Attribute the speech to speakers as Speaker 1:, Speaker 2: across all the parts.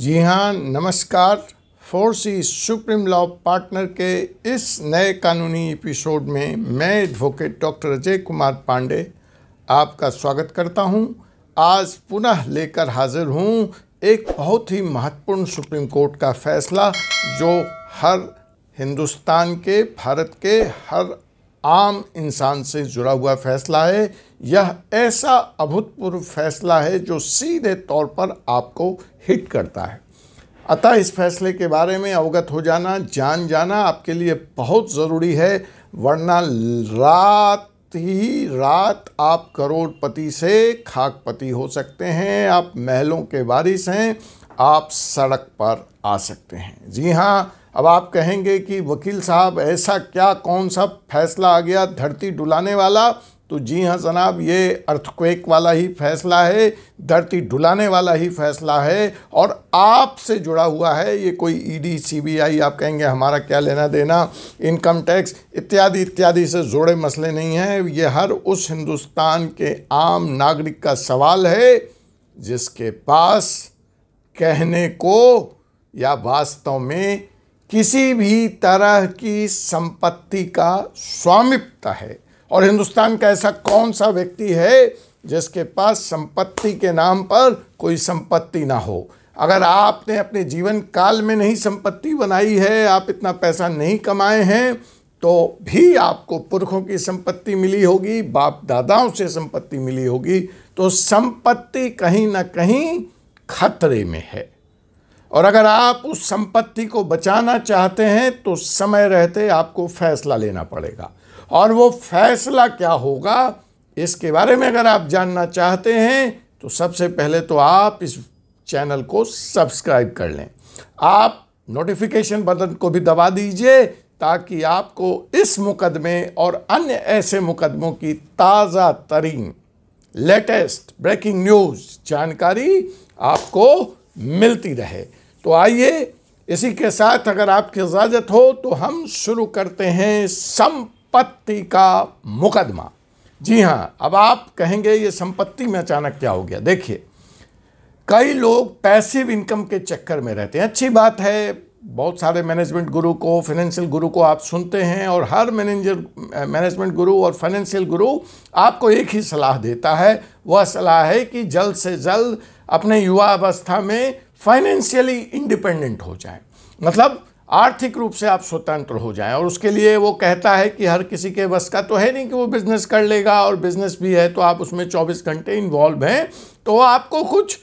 Speaker 1: जी हाँ नमस्कार सी supreme law partner के इस नए कानूनी एपिसोड में मैं एडवोकेट डॉक्टर अजय कुमार पांडे आपका स्वागत करता हूँ आज पुनः लेकर हाजिर हूँ एक बहुत ही महत्वपूर्ण सुप्रीम कोर्ट का फैसला जो हर हिंदुस्तान के भारत के हर आम इंसान से जुड़ा हुआ फैसला है यह ऐसा अभूतपूर्व फैसला है जो सीधे तौर पर आपको हिट करता है अतः इस फैसले के बारे में अवगत हो जाना जान जाना आपके लिए बहुत ज़रूरी है वरना रात ही रात आप करोड़पति से खाकपति हो सकते हैं आप महलों के वारिस हैं आप सड़क पर आ सकते हैं जी हाँ अब आप कहेंगे कि वकील साहब ऐसा क्या कौन सा फैसला आ गया धरती डुलाने वाला तो जी हाँ जनाब ये अर्थक्वेक वाला ही फैसला है धरती डुलाने वाला ही फैसला है और आपसे जुड़ा हुआ है ये कोई ईडी e सीबीआई आप कहेंगे हमारा क्या लेना देना इनकम टैक्स इत्यादि इत्यादि से जुड़े मसले नहीं हैं ये हर उस हिंदुस्तान के आम नागरिक का सवाल है जिसके पास कहने को या वास्तव में किसी भी तरह की संपत्ति का स्वामित्व है और हिंदुस्तान का ऐसा कौन सा व्यक्ति है जिसके पास संपत्ति के नाम पर कोई संपत्ति ना हो अगर आपने अपने जीवन काल में नहीं संपत्ति बनाई है आप इतना पैसा नहीं कमाए हैं तो भी आपको पुरखों की संपत्ति मिली होगी बाप दादाओं से संपत्ति मिली होगी तो संपत्ति कहीं ना कहीं खतरे में है और अगर आप उस संपत्ति को बचाना चाहते हैं तो समय रहते आपको फैसला लेना पड़ेगा और वो फैसला क्या होगा इसके बारे में अगर आप जानना चाहते हैं तो सबसे पहले तो आप इस चैनल को सब्सक्राइब कर लें आप नोटिफिकेशन बटन को भी दबा दीजिए ताकि आपको इस मुकदमे और अन्य ऐसे मुकदमों की ताज़ा तरीन लेटेस्ट ब्रेकिंग न्यूज़ जानकारी आपको मिलती रहे तो आइए इसी के साथ अगर आपकी इजाज़त हो तो हम शुरू करते हैं संपत्ति का मुकदमा जी हाँ अब आप कहेंगे ये संपत्ति में अचानक क्या हो गया देखिए कई लोग पैसिव इनकम के चक्कर में रहते हैं अच्छी बात है बहुत सारे मैनेजमेंट गुरु को फाइनेंशियल गुरु को आप सुनते हैं और हर मैनेजर मैनेजमेंट गुरु और फाइनेंशियल गुरु आपको एक ही सलाह देता है वह सलाह है कि जल्द से जल्द अपने युवा अवस्था में फाइनेंशियली इंडिपेंडेंट हो जाए मतलब आर्थिक रूप से आप स्वतंत्र हो जाएं और उसके लिए वो कहता है कि हर किसी के बस का तो है नहीं कि वो बिज़नेस कर लेगा और बिज़नेस भी है तो आप उसमें 24 घंटे इन्वॉल्व हैं तो आपको कुछ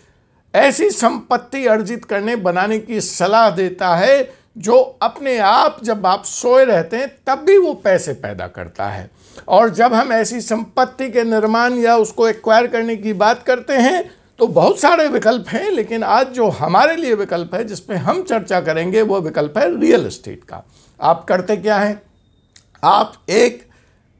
Speaker 1: ऐसी संपत्ति अर्जित करने बनाने की सलाह देता है जो अपने आप जब आप सोए रहते हैं तब भी वो पैसे पैदा करता है और जब हम ऐसी संपत्ति के निर्माण या उसको एक्वायर करने की बात करते हैं तो बहुत सारे विकल्प हैं लेकिन आज जो हमारे लिए विकल्प है जिसमें हम चर्चा करेंगे वो विकल्प है रियल इस्टेट का आप करते क्या हैं आप एक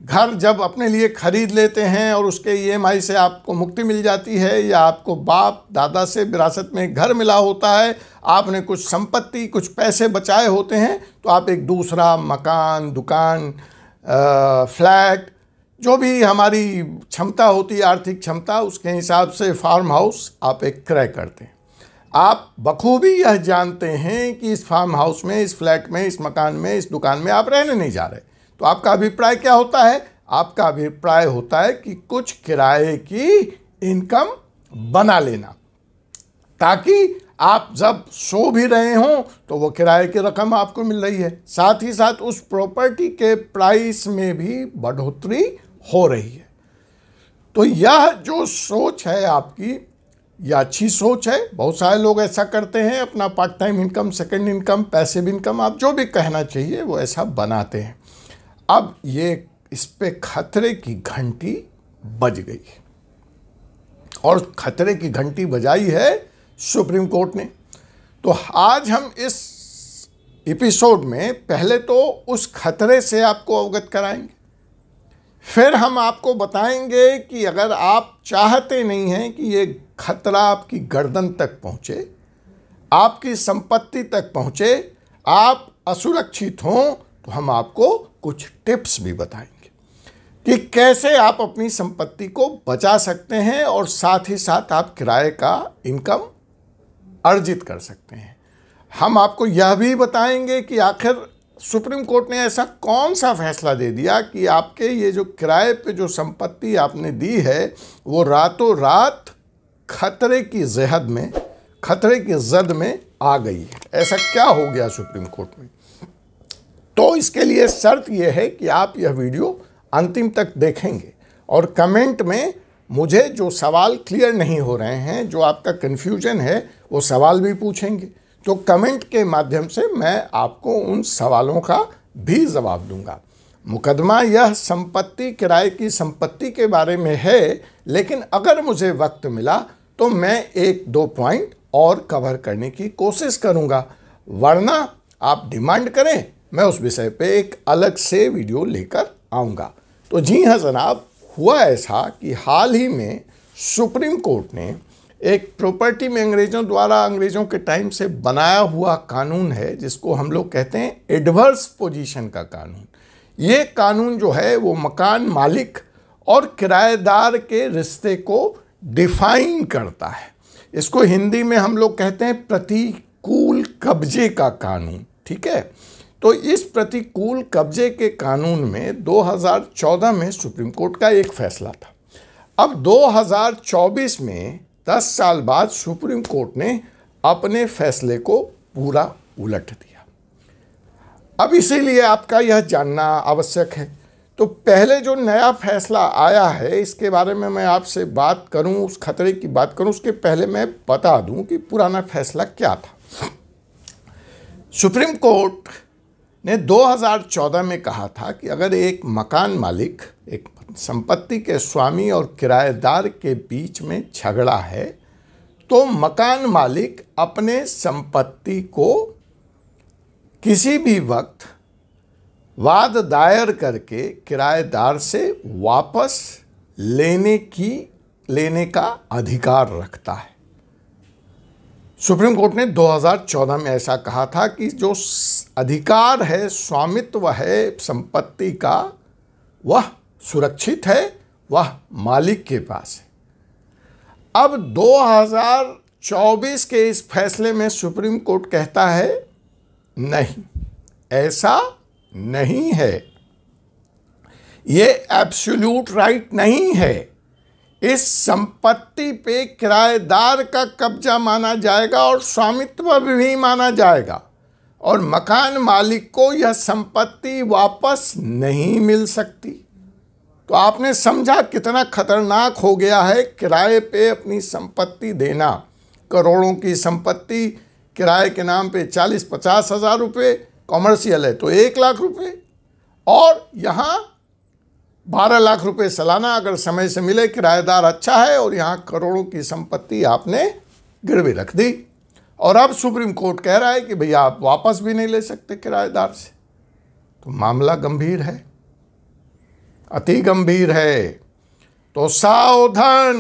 Speaker 1: घर जब अपने लिए खरीद लेते हैं और उसके ईएमआई e से आपको मुक्ति मिल जाती है या आपको बाप दादा से विरासत में घर मिला होता है आपने कुछ संपत्ति कुछ पैसे बचाए होते हैं तो आप एक दूसरा मकान दुकान फ्लैट जो भी हमारी क्षमता होती है आर्थिक क्षमता उसके हिसाब से फार्म हाउस आप एक क्रय करते हैं आप बखूबी यह जानते हैं कि इस फार्म हाउस में इस फ्लैट में इस मकान में इस दुकान में आप रहने नहीं जा रहे तो आपका अभिप्राय क्या होता है आपका अभिप्राय होता है कि कुछ किराए की इनकम बना लेना ताकि आप जब सो भी रहे हों तो वो किराए की रकम आपको मिल रही है साथ ही साथ उस प्रॉपर्टी के प्राइस में भी बढ़ोतरी हो रही है तो यह जो सोच है आपकी यह अच्छी सोच है बहुत सारे लोग ऐसा करते हैं अपना part time income second income भी इनकम आप जो भी कहना चाहिए वो ऐसा बनाते हैं अब ये इस पर खतरे की घंटी बज गई और खतरे की घंटी बजाई है सुप्रीम कोर्ट ने तो आज हम इस एपिसोड में पहले तो उस खतरे से आपको अवगत कराएंगे फिर हम आपको बताएंगे कि अगर आप चाहते नहीं हैं कि ये खतरा आपकी गर्दन तक पहुँचे आपकी संपत्ति तक पहुँचे आप असुरक्षित हों तो हम आपको कुछ टिप्स भी बताएंगे कि कैसे आप अपनी संपत्ति को बचा सकते हैं और साथ ही साथ आप किराए का इनकम अर्जित कर सकते हैं हम आपको यह भी बताएंगे कि आखिर सुप्रीम कोर्ट ने ऐसा कौन सा फैसला दे दिया कि आपके ये जो किराए पे जो संपत्ति आपने दी है वो रातों रात खतरे की जहद में खतरे की जद में आ गई है ऐसा क्या हो गया सुप्रीम कोर्ट में तो इसके लिए शर्त यह है कि आप यह वीडियो अंतिम तक देखेंगे और कमेंट में मुझे जो सवाल क्लियर नहीं हो रहे हैं जो आपका कन्फ्यूजन है वो सवाल भी पूछेंगे तो कमेंट के माध्यम से मैं आपको उन सवालों का भी जवाब दूंगा मुकदमा यह संपत्ति किराए की संपत्ति के बारे में है लेकिन अगर मुझे वक्त मिला तो मैं एक दो पॉइंट और कवर करने की कोशिश करूंगा वरना आप डिमांड करें मैं उस विषय पे एक अलग से वीडियो लेकर आऊँगा तो जी हाँ जनाब हुआ ऐसा कि हाल ही में सुप्रीम कोर्ट ने एक प्रॉपर्टी में अंग्रेज़ों द्वारा अंग्रेज़ों के टाइम से बनाया हुआ कानून है जिसको हम लोग कहते हैं एडवर्स पोजीशन का कानून ये कानून जो है वो मकान मालिक और किराएदार के रिश्ते को डिफाइन करता है इसको हिंदी में हम लोग कहते हैं प्रतिकूल कब्जे का कानून ठीक है तो इस प्रतिकूल कब्जे के कानून में 2014 में सुप्रीम कोर्ट का एक फैसला था अब 2024 में दस साल बाद सुप्रीम कोर्ट ने अपने फैसले को पूरा उलट दिया अब इसीलिए आपका यह जानना आवश्यक है तो पहले जो नया फैसला आया है इसके बारे में मैं आपसे बात करूं उस खतरे की बात करूं उसके पहले मैं बता दूं कि पुराना फैसला क्या था सुप्रीम कोर्ट ने 2014 में कहा था कि अगर एक मकान मालिक एक संपत्ति के स्वामी और किराएदार के बीच में झगड़ा है तो मकान मालिक अपने संपत्ति को किसी भी वक्त वाद दायर करके किराएदार से वापस लेने की लेने का अधिकार रखता है सुप्रीम कोर्ट ने 2014 में ऐसा कहा था कि जो अधिकार है स्वामित्व है संपत्ति का वह सुरक्षित है वह मालिक के पास है अब 2024 के इस फैसले में सुप्रीम कोर्ट कहता है नहीं ऐसा नहीं है ये एब्सोल्यूट राइट नहीं है इस संपत्ति पे किराएदार का कब्जा माना जाएगा और स्वामित्व भी माना जाएगा और मकान मालिक को यह संपत्ति वापस नहीं मिल सकती तो आपने समझा कितना खतरनाक हो गया है किराए पे अपनी संपत्ति देना करोड़ों की संपत्ति किराए के नाम पे चालीस पचास हज़ार रुपये कॉमर्शियल है तो एक लाख रुपये और यहाँ बारह लाख रुपए सालाना अगर समय से मिले किराएदार अच्छा है और यहाँ करोड़ों की संपत्ति आपने गिरवी रख दी और अब सुप्रीम कोर्ट कह रहा है कि भैया आप वापस भी नहीं ले सकते किराएदार से तो मामला गंभीर है अति गंभीर है तो सावधान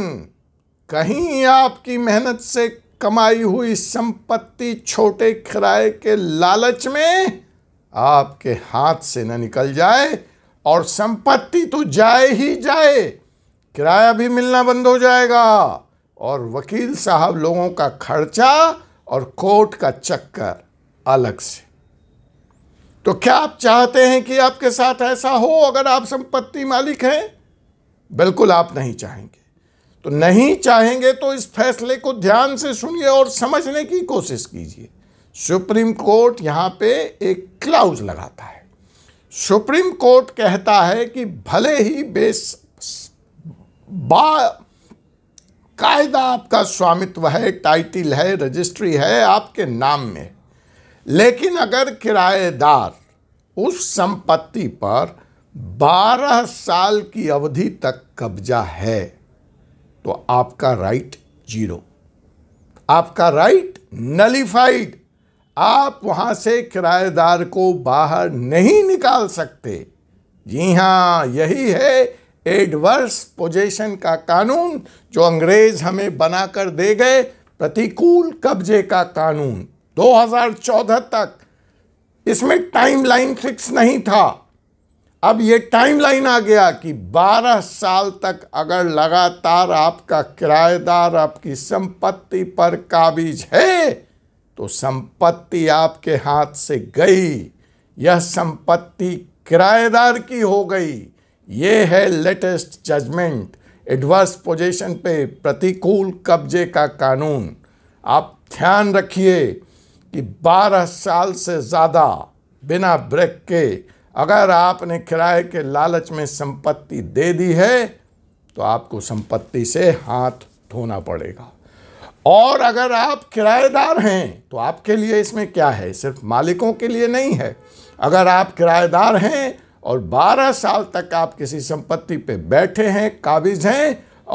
Speaker 1: कहीं आपकी मेहनत से कमाई हुई संपत्ति छोटे किराए के लालच में आपके हाथ से न निकल जाए और संपत्ति तो जाए ही जाए किराया भी मिलना बंद हो जाएगा और वकील साहब लोगों का खर्चा और कोर्ट का चक्कर अलग से तो क्या आप चाहते हैं कि आपके साथ ऐसा हो अगर आप संपत्ति मालिक हैं बिल्कुल आप नहीं चाहेंगे तो नहीं चाहेंगे तो इस फैसले को ध्यान से सुनिए और समझने की कोशिश कीजिए सुप्रीम कोर्ट यहाँ पे एक क्लाउज लगाता है सुप्रीम कोर्ट कहता है कि भले ही बेस बा कायदा आपका स्वामित्व है टाइटल है रजिस्ट्री है आपके नाम में लेकिन अगर किराएदार उस संपत्ति पर 12 साल की अवधि तक कब्जा है तो आपका राइट जीरो आपका राइट नलीफाइड आप वहाँ से किराएदार को बाहर नहीं निकाल सकते जी हाँ यही है एडवर्स पोजेशन का कानून जो अंग्रेज़ हमें बनाकर दे गए प्रतिकूल कब्जे का कानून 2014 तक इसमें टाइम लाइन फिक्स नहीं था अब ये टाइम लाइन आ गया कि 12 साल तक अगर लगातार आपका किराएदार आपकी संपत्ति पर काबिज है तो संपत्ति आपके हाथ से गई यह संपत्ति किराएदार की हो गई ये है लेटेस्ट जजमेंट एडवर्स पोजीशन पे प्रतिकूल कब्जे का कानून आप ध्यान रखिए कि 12 साल से ज़्यादा बिना ब्रेक के अगर आपने किराए के लालच में संपत्ति दे दी है तो आपको संपत्ति से हाथ धोना पड़ेगा और अगर आप किराएदार हैं तो आपके लिए इसमें क्या है सिर्फ मालिकों के लिए नहीं है अगर आप किराएदार हैं और 12 साल तक आप किसी संपत्ति पे बैठे हैं काबिज हैं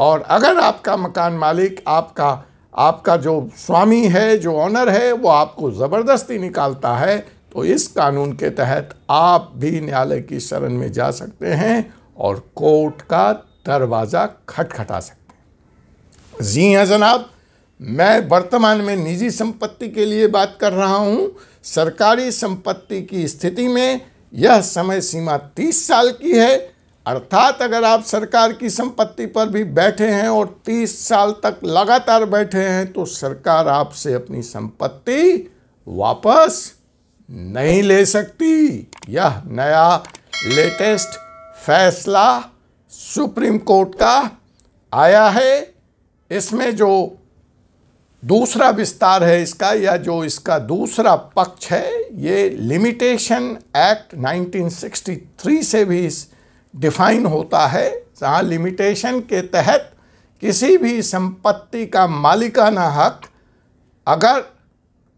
Speaker 1: और अगर आपका मकान मालिक आपका आपका जो स्वामी है जो ऑनर है वो आपको ज़बरदस्ती निकालता है तो इस कानून के तहत आप भी न्यायालय की शरण में जा सकते हैं और कोर्ट का दरवाज़ा खटखटा सकते हैं जी हाँ जनाब मैं वर्तमान में निजी संपत्ति के लिए बात कर रहा हूँ सरकारी संपत्ति की स्थिति में यह समय सीमा 30 साल की है अर्थात अगर आप सरकार की संपत्ति पर भी बैठे हैं और 30 साल तक लगातार बैठे हैं तो सरकार आपसे अपनी संपत्ति वापस नहीं ले सकती यह नया लेटेस्ट फैसला सुप्रीम कोर्ट का आया है इसमें जो दूसरा विस्तार है इसका या जो इसका दूसरा पक्ष है ये लिमिटेशन एक्ट 1963 से भी इस डिफाइन होता है जहाँ लिमिटेशन के तहत किसी भी संपत्ति का मालिकाना हक अगर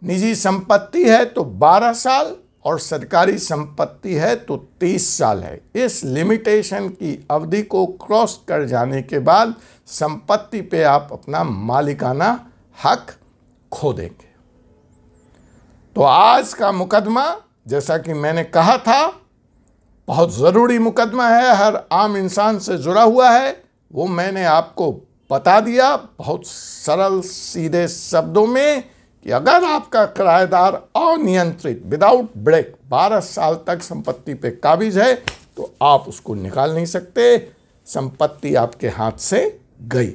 Speaker 1: निजी संपत्ति है तो 12 साल और सरकारी संपत्ति है तो 30 साल है इस लिमिटेशन की अवधि को क्रॉस कर जाने के बाद संपत्ति पे आप अपना मालिकाना हक खो देंगे तो आज का मुकदमा जैसा कि मैंने कहा था बहुत ज़रूरी मुकदमा है हर आम इंसान से जुड़ा हुआ है वो मैंने आपको बता दिया बहुत सरल सीधे शब्दों में कि अगर आपका किराएदार अनियंत्रित विदाउट ब्रेक 12 साल तक संपत्ति पे काबिज है तो आप उसको निकाल नहीं सकते संपत्ति आपके हाथ से गई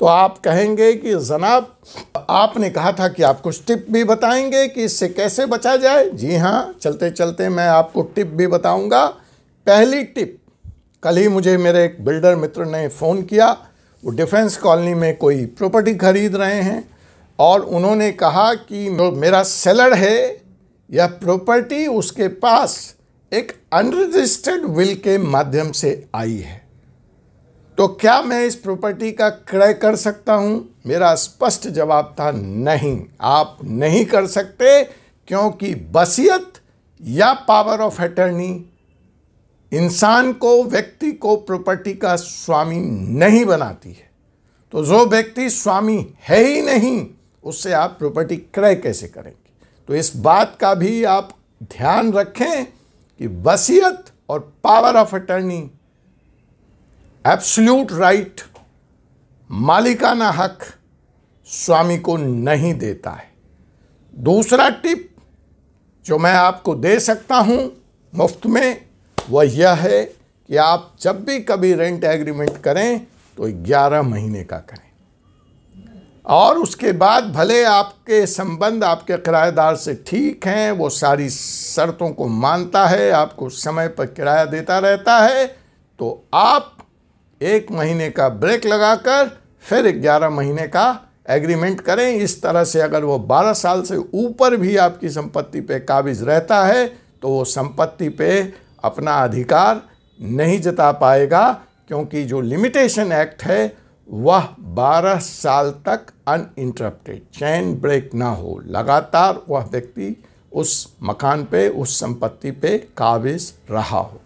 Speaker 1: तो आप कहेंगे कि जनाब आपने कहा था कि आप कुछ टिप भी बताएंगे कि इससे कैसे बचा जाए जी हाँ चलते चलते मैं आपको टिप भी बताऊंगा पहली टिप कल ही मुझे मेरे एक बिल्डर मित्र ने फ़ोन किया वो डिफेंस कॉलोनी में कोई प्रॉपर्टी खरीद रहे हैं और उन्होंने कहा कि मेरा सेलर है यह प्रॉपर्टी उसके पास एक अनरजिस्टर्ड विल के माध्यम से आई है तो क्या मैं इस प्रॉपर्टी का क्रय कर सकता हूं? मेरा स्पष्ट जवाब था नहीं आप नहीं कर सकते क्योंकि बसियत या पावर ऑफ अटर्नी इंसान को व्यक्ति को प्रॉपर्टी का स्वामी नहीं बनाती है तो जो व्यक्ति स्वामी है ही नहीं उससे आप प्रॉपर्टी क्रय कैसे करेंगे तो इस बात का भी आप ध्यान रखें कि वसीयत और power of attorney absolute right मालिकाना हक स्वामी को नहीं देता है दूसरा टिप जो मैं आपको दे सकता हूं मुफ्त में वह यह है कि आप जब भी कभी रेंट एग्रीमेंट करें तो 11 महीने का करें और उसके बाद भले आपके संबंध आपके किराएदार से ठीक हैं वो सारी शर्तों को मानता है आपको समय पर किराया देता रहता है तो आप एक महीने का ब्रेक लगाकर फिर ग्यारह महीने का एग्रीमेंट करें इस तरह से अगर वो 12 साल से ऊपर भी आपकी संपत्ति पे काबिज रहता है तो वो संपत्ति पे अपना अधिकार नहीं जता पाएगा क्योंकि जो लिमिटेशन एक्ट है वह 12 साल तक इंटरप्टेड चैन ब्रेक ना हो लगातार वह व्यक्ति उस मकान पे उस संपत्ति पे काबिज रहा हो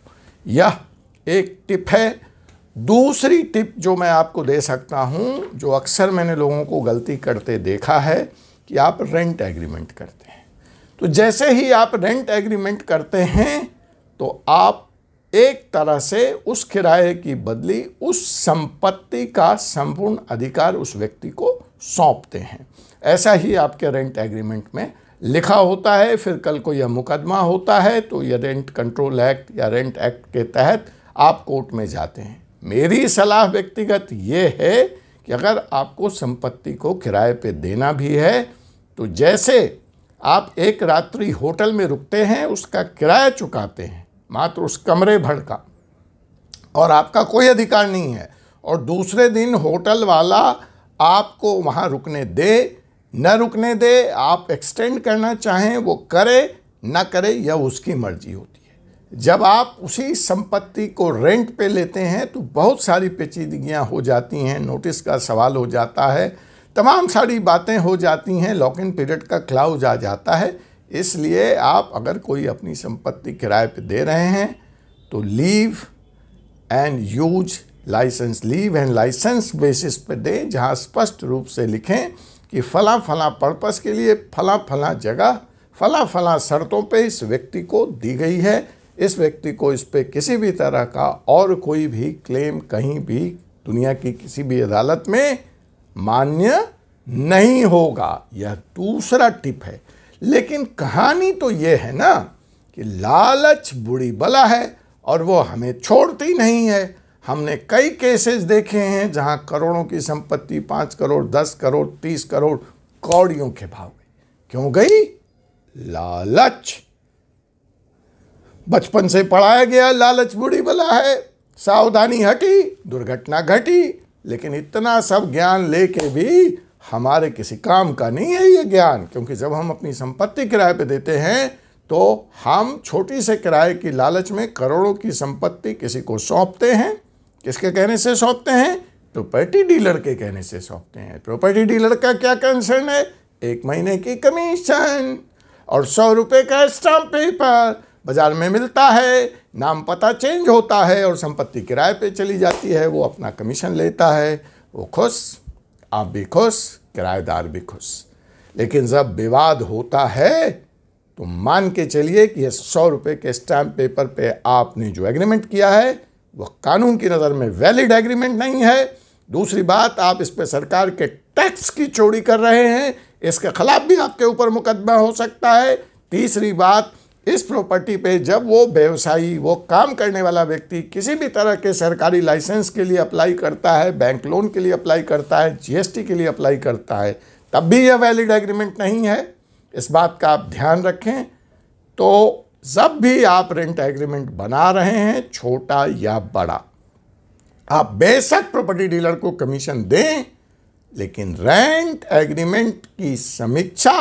Speaker 1: यह एक टिप है दूसरी टिप जो मैं आपको दे सकता हूँ जो अक्सर मैंने लोगों को गलती करते देखा है कि आप रेंट एग्रीमेंट करते हैं तो जैसे ही आप रेंट एग्रीमेंट करते हैं तो आप एक तरह से उस किराए की बदली उस संपत्ति का संपूर्ण अधिकार उस व्यक्ति को सौंपते हैं ऐसा ही आपके रेंट एग्रीमेंट में लिखा होता है फिर कल को यह मुकदमा होता है तो यह रेंट कंट्रोल एक्ट या रेंट एक्ट के तहत आप कोर्ट में जाते हैं मेरी सलाह व्यक्तिगत ये है कि अगर आपको संपत्ति को किराए पे देना भी है तो जैसे आप एक रात्रि होटल में रुकते हैं उसका किराया चुकाते हैं मात्र उस कमरे भर का और आपका कोई अधिकार नहीं है और दूसरे दिन होटल वाला आपको वहाँ रुकने दे न रुकने दे आप एक्सटेंड करना चाहें वो करे ना करे यह उसकी मर्जी होती जब आप उसी संपत्ति को रेंट पे लेते हैं तो बहुत सारी पेचीदगियां हो जाती हैं नोटिस का सवाल हो जाता है तमाम सारी बातें हो जाती हैं लॉक इन पीरियड का क्लाउज आ जाता है इसलिए आप अगर कोई अपनी संपत्ति किराए पे दे रहे हैं तो leave and use licence leave and licence basis पर दें जहाँ स्पष्ट रूप से लिखें कि फला फला पर्पज़ के लिए फला फला जगह फला फला शर्तों पे इस व्यक्ति को दी गई है इस व्यक्ति को इस पर किसी भी तरह का और कोई भी क्लेम कहीं भी दुनिया की किसी भी अदालत में मान्य नहीं होगा यह दूसरा टिप है लेकिन कहानी तो यह है ना कि लालच बुरी बला है और वो हमें छोड़ती नहीं है हमने कई केसेस देखे हैं जहां करोड़ों की संपत्ति पांच करोड़ दस करोड़ तीस करोड़ कौड़ियों के भाव में क्यों गई लालच बचपन से पढ़ाया गया लालच बुरी बला है सावधानी हटी दुर्घटना घटी लेकिन इतना सब ज्ञान लेके भी हमारे किसी काम का नहीं है ये ज्ञान क्योंकि जब हम अपनी संपत्ति किराए पे देते हैं तो हम छोटी से किराए की लालच में करोड़ों की संपत्ति किसी को सौंपते हैं किसके कहने से सौंपते हैं प्रॉपर्टी डीलर के कहने से सौंपते हैं प्रॉपर्टी डीलर का क्या कंसर्न है एक महीने की कमीशन और सौ रुपये का स्टाम्प पेपर बाजार में मिलता है नाम पता चेंज होता है और संपत्ति किराए पे चली जाती है वो अपना कमीशन लेता है वो खुश आप भी खुश किराएदार भी खुश लेकिन जब विवाद होता है तो मान के चलिए कि यह सौ रुपये के स्टैम्प पेपर पे आपने जो एग्रीमेंट किया है वह कानून की नज़र में वैलिड एग्रीमेंट नहीं है दूसरी बात आप इस पर सरकार के टैक्स की चोरी कर रहे हैं इसके खिलाफ भी आपके ऊपर मुकदमा हो सकता है तीसरी बात इस प्रॉपर्टी पे जब वो व्यवसायी वो काम करने वाला व्यक्ति किसी भी तरह के सरकारी लाइसेंस के लिए अप्लाई करता है बैंक लोन के लिए अप्लाई करता है जीएसटी के लिए अप्लाई करता है तब भी यह वैलिड एग्रीमेंट नहीं है इस बात का आप ध्यान रखें तो जब भी आप रेंट एग्रीमेंट बना रहे हैं छोटा या बड़ा आप बेशक प्रॉपर्टी डीलर को कमीशन दें लेकिन रेंट एग्रीमेंट की समीक्षा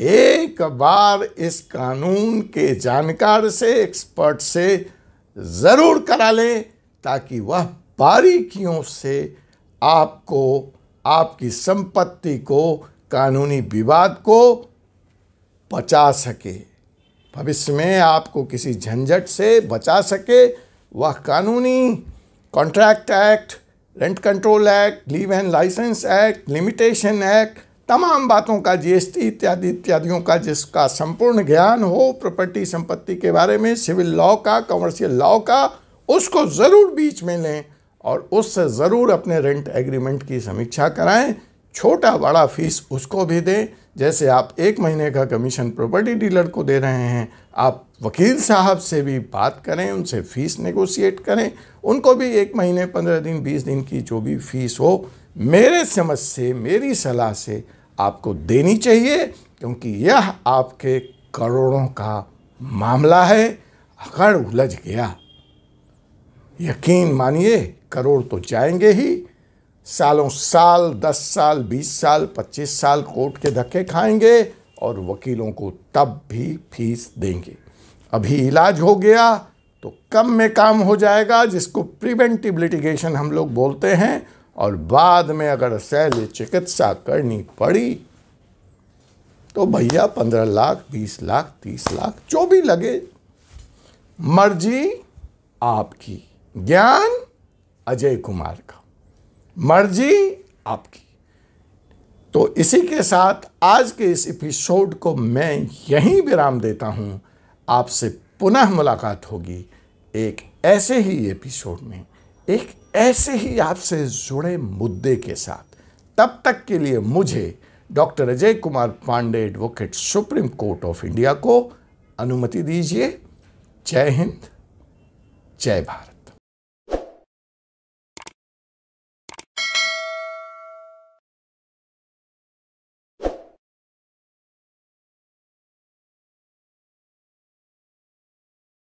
Speaker 1: एक बार इस कानून के जानकार से एक्सपर्ट से ज़रूर करा लें ताकि वह बारीकियों से आपको आपकी संपत्ति को कानूनी विवाद को बचा सके भविष्य में आपको किसी झंझट से बचा सके वह कानूनी contract act rent control act leave and licence act limitation act तमाम बातों का जीएसटी इत्यादि इत्यादियों का जिसका संपूर्ण ज्ञान हो प्रॉपर्टी संपत्ति के बारे में सिविल लॉ का कमर्शियल लॉ का उसको ज़रूर बीच में लें और उससे ज़रूर अपने रेंट एग्रीमेंट की समीक्षा कराएं छोटा बड़ा फीस उसको भी दें जैसे आप एक महीने का कमीशन प्रॉपर्टी डीलर को दे रहे हैं आप वकील साहब से भी बात करें उनसे फ़ीस नेगोशिएट करें उनको भी एक महीने पंद्रह दिन बीस दिन की जो भी फीस हो मेरे समझ से मेरी सलाह से आपको देनी चाहिए क्योंकि यह आपके करोड़ों का मामला है अगर उलझ गया यकीन मानिए करोड़ तो जाएंगे ही सालों साल दस साल बीस साल पच्चीस साल कोर्ट के धक्के खाएंगे और वकीलों को तब भी फीस देंगे अभी इलाज हो गया तो कम में काम हो जाएगा जिसको प्रिवेंटिव लिटिगेशन हम लोग बोलते हैं और बाद में अगर शैल्य चिकित्सा करनी पड़ी तो भैया पंद्रह लाख बीस लाख तीस लाख जो भी लगे मर्जी आपकी ज्ञान अजय कुमार का मर्जी आपकी तो इसी के साथ आज के इस एपिसोड को मैं यहीं विराम देता हूं आपसे पुनः मुलाकात होगी एक ऐसे ही एपिसोड में एक ऐसे ही आपसे जुड़े मुद्दे के साथ तब तक के लिए मुझे doctor Ajay Kumar Pandey advocate Supreme Court of India को अनुमति दीजिए जय हिंद जय भारत